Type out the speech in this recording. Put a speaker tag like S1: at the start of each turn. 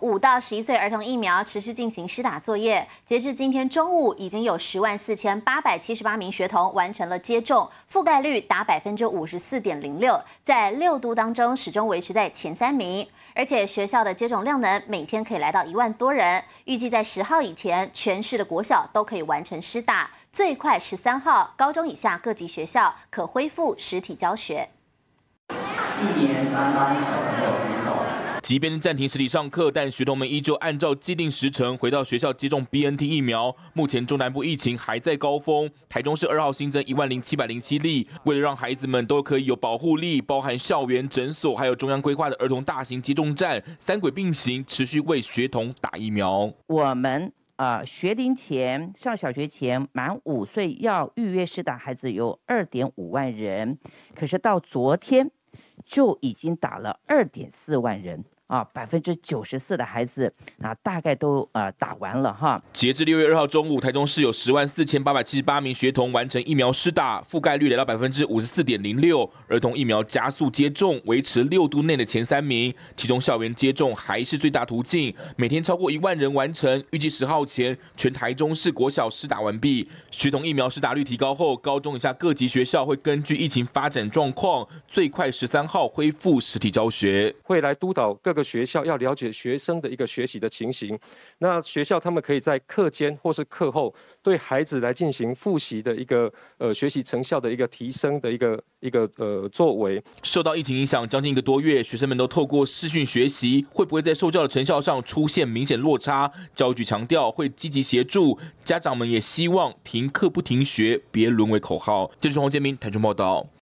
S1: 五到十一岁儿童疫苗持续进行施打作业，截至今天中午，已经有十万四千八百七十八名学童完成了接种，覆盖率达百分之五十四点零六，在六都当中始终维持在前三名。而且学校的接种量能每天可以来到一万多人，预计在十号以前，全市的国小都可以完成施打，最快十三号，高中以下各级学校可恢复实体教学。一年三班小朋友举
S2: 手。即便是暂停实体上课，但学童们依旧按照既定时程回到学校接种 BNT 疫苗。目前中南部疫情还在高峰，台中市二号新增一万零七百零七例。为了让孩子们都可以有保护力，包含校园诊所，还有中央规划的儿童大型接种站，三轨并行，持续为学童打疫苗。
S3: 我们呃学龄前、上小学前满五岁要预约式打，孩子有二点五万人，可是到昨天就已经打了二点四万人。啊，百分之九十四的孩子啊，大概都呃打完了哈。
S2: 截至六月二号中午，台中市有十万四千八百七十八名学童完成疫苗施打，覆盖率来到百分之五十四点零六。儿童疫苗加速接种维持六度内的前三名，其中校园接种还是最大途径，每天超过一万人完成，预计十号前全台中市国小施打完毕。学童疫苗施打率提高后，高中以下各级学校会根据疫情发展状况，最快十三号恢复实体教学，会来督导各。个学校要了解学
S4: 生的一个学习的情形，那学校他们可以在课间或是课后对孩子来进行复习的一个呃学习成效的一个提升的一个一个呃作
S2: 为。受到疫情影响将近一个多月，学生们都透过视讯学习，会不会在受教的成效上出现明显落差？教育局强调会积极协助，家长们也希望停课不停学，别沦为口号。这是黄建明台中报道。